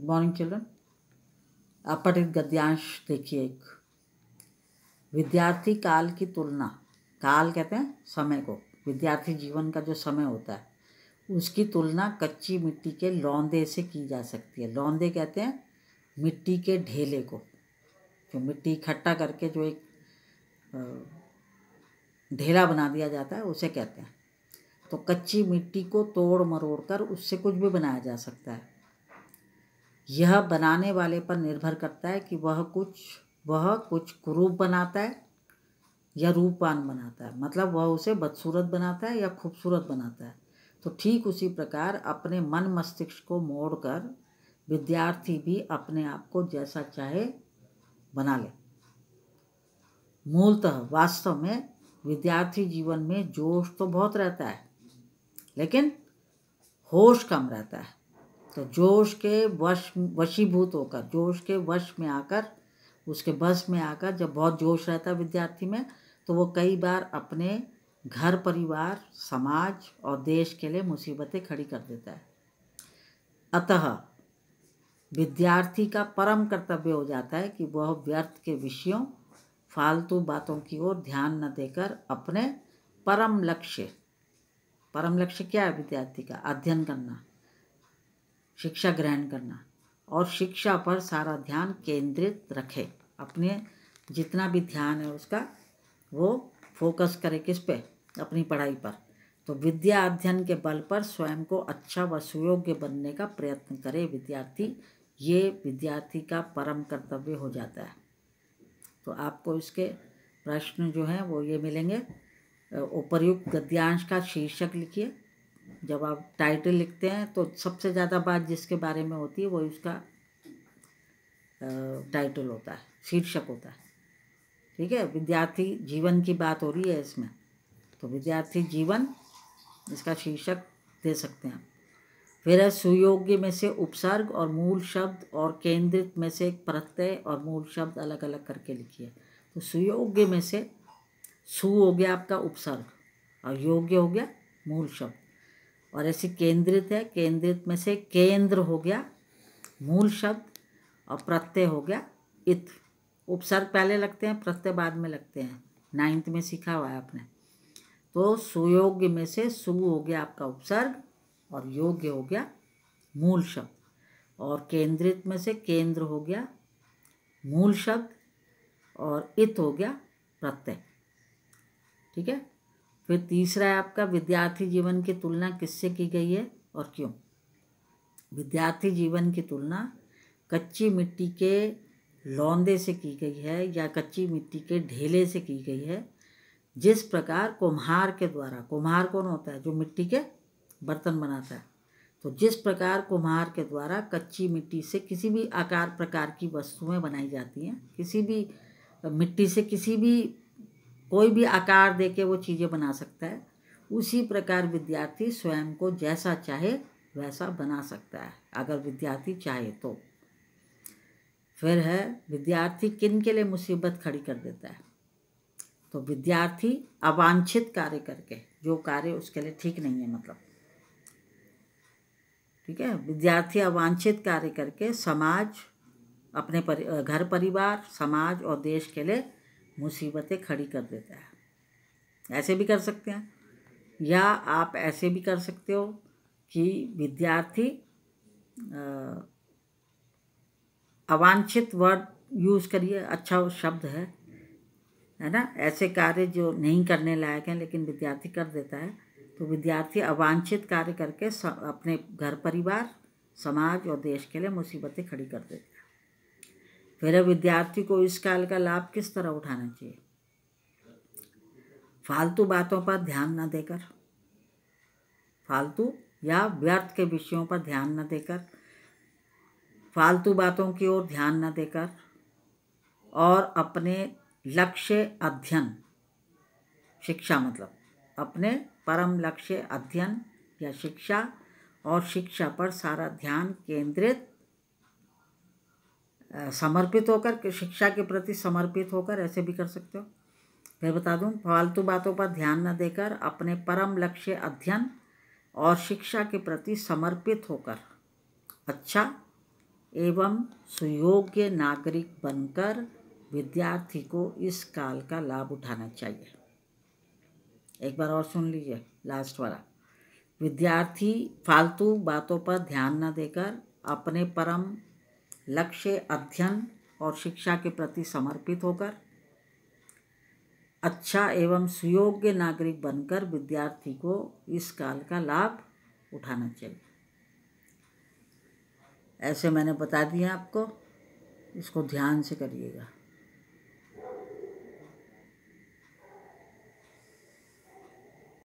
good morning children आप गद्यांश देखिए एक विद्यार्थी काल की तुलना काल कहते हैं समय को विद्यार्थी जीवन का जो समय होता है उसकी तुलना कच्ची मिट्टी के लौंदे से की जा सकती है लौंदे कहते हैं मिट्टी के ढेले को जो मिट्टी इकट्ठा करके जो एक ढेला बना दिया जाता है उसे कहते हैं तो कच्ची मिट्टी को तोड़ मरोड़ कर उससे कुछ भी बनाया जा सकता है यह बनाने वाले पर निर्भर करता है कि वह कुछ वह कुछ कुरूप बनाता है या रूपवान बनाता है मतलब वह उसे बदसूरत बनाता है या खूबसूरत बनाता है तो ठीक उसी प्रकार अपने मन मस्तिष्क को मोड़कर विद्यार्थी भी अपने आप को जैसा चाहे बना ले मूलतः वास्तव में विद्यार्थी जीवन में जोश तो बहुत रहता है लेकिन होश कम रहता है तो जोश के वश वशीभूत होकर जोश के वश में आकर उसके बस में आकर जब बहुत जोश रहता है विद्यार्थी में तो वो कई बार अपने घर परिवार समाज और देश के लिए मुसीबतें खड़ी कर देता है अतः विद्यार्थी का परम कर्तव्य हो जाता है कि वह व्यर्थ के विषयों फालतू बातों की ओर ध्यान न देकर अपने परम लक्ष्य परम लक्ष्य क्या है विद्यार्थी का अध्ययन करना शिक्षा ग्रहण करना और शिक्षा पर सारा ध्यान केंद्रित रखे अपने जितना भी ध्यान है उसका वो फोकस करे किस पे अपनी पढ़ाई पर तो विद्या अध्ययन के बल पर स्वयं को अच्छा व सुयोग्य बनने का प्रयत्न करे विद्यार्थी ये विद्यार्थी का परम कर्तव्य हो जाता है तो आपको इसके प्रश्न जो हैं वो ये मिलेंगे उपरयुक्त गद्यांश का शीर्षक लिखिए जब आप टाइटल लिखते हैं तो सबसे ज़्यादा बात जिसके बारे में होती है वही उसका टाइटल होता है शीर्षक होता है ठीक है विद्यार्थी जीवन की बात हो रही है इसमें तो विद्यार्थी जीवन इसका शीर्षक दे सकते हैं फिर है सुयोग्य में से उपसर्ग और मूल शब्द और केंद्रित में से प्रत्यय और मूल शब्द अलग अलग करके लिखिए तो सुयोग्य में से सु हो गया आपका उपसर्ग और योग्य हो गया मूल शब्द और ऐसी केंद्रित है केंद्रित में से केंद्र हो गया मूल शब्द और प्रत्यय हो गया इत उपसर्ग पहले लगते हैं प्रत्यय बाद में लगते हैं नाइन्थ में सीखा हुआ है आपने तो सुयोग्य में से सु हो गया आपका उपसर्ग और योग्य हो गया मूल शब्द और केंद्रित में से केंद्र हो गया मूल शब्द और इत हो गया प्रत्यय ठीक है फिर तीसरा है आपका विद्यार्थी जीवन की तुलना किससे की गई है और क्यों विद्यार्थी जीवन की तुलना कच्ची मिट्टी के लौंदे से की गई है या कच्ची मिट्टी के ढेले से की गई है जिस प्रकार कुम्हार के द्वारा कुम्हार कौन होता है जो मिट्टी के बर्तन बनाता है तो जिस प्रकार कुम्हार के द्वारा कच्ची मिट्टी से किसी भी आकार प्रकार की वस्तुएं बनाई जाती हैं किसी भी मिट्टी से किसी भी कोई भी आकार दे के वो चीज़ें बना सकता है उसी प्रकार विद्यार्थी स्वयं को जैसा चाहे वैसा बना सकता है अगर विद्यार्थी चाहे तो फिर है विद्यार्थी किन के लिए मुसीबत खड़ी कर देता है तो विद्यार्थी अवांछित कार्य करके जो कार्य उसके लिए ठीक नहीं है मतलब ठीक है विद्यार्थी अवांछित कार्य करके समाज अपने परि, घर परिवार समाज और देश के लिए मुसीबतें खड़ी कर देता है ऐसे भी कर सकते हैं या आप ऐसे भी कर सकते हो कि विद्यार्थी अवांछित वर्ड यूज़ करिए अच्छा शब्द है है ना ऐसे कार्य जो नहीं करने लायक हैं लेकिन विद्यार्थी कर देता है तो विद्यार्थी अवांछित कार्य करके अपने घर परिवार समाज और देश के लिए मुसीबतें खड़ी कर देता है मेरे विद्यार्थी को इस काल का लाभ किस तरह उठाना चाहिए फालतू बातों पर ध्यान न देकर फालतू या व्यर्थ के विषयों पर ध्यान न देकर फालतू बातों की ओर ध्यान न देकर और अपने लक्ष्य अध्ययन शिक्षा मतलब अपने परम लक्ष्य अध्ययन या शिक्षा और शिक्षा पर सारा ध्यान केंद्रित समर्पित होकर शिक्षा के प्रति समर्पित होकर ऐसे भी कर सकते हो फिर बता दूँ फालतू बातों पर ध्यान न देकर अपने परम लक्ष्य अध्ययन और शिक्षा के प्रति समर्पित होकर अच्छा एवं सुयोग्य नागरिक बनकर विद्यार्थी को इस काल का लाभ उठाना चाहिए एक बार और सुन लीजिए लास्ट वाला विद्यार्थी फालतू बातों पर ध्यान न देकर अपने परम लक्ष्य अध्ययन और शिक्षा के प्रति समर्पित होकर अच्छा एवं सुयोग्य नागरिक बनकर विद्यार्थी को इस काल का लाभ उठाना चाहिए ऐसे मैंने बता दिया आपको इसको ध्यान से करिएगा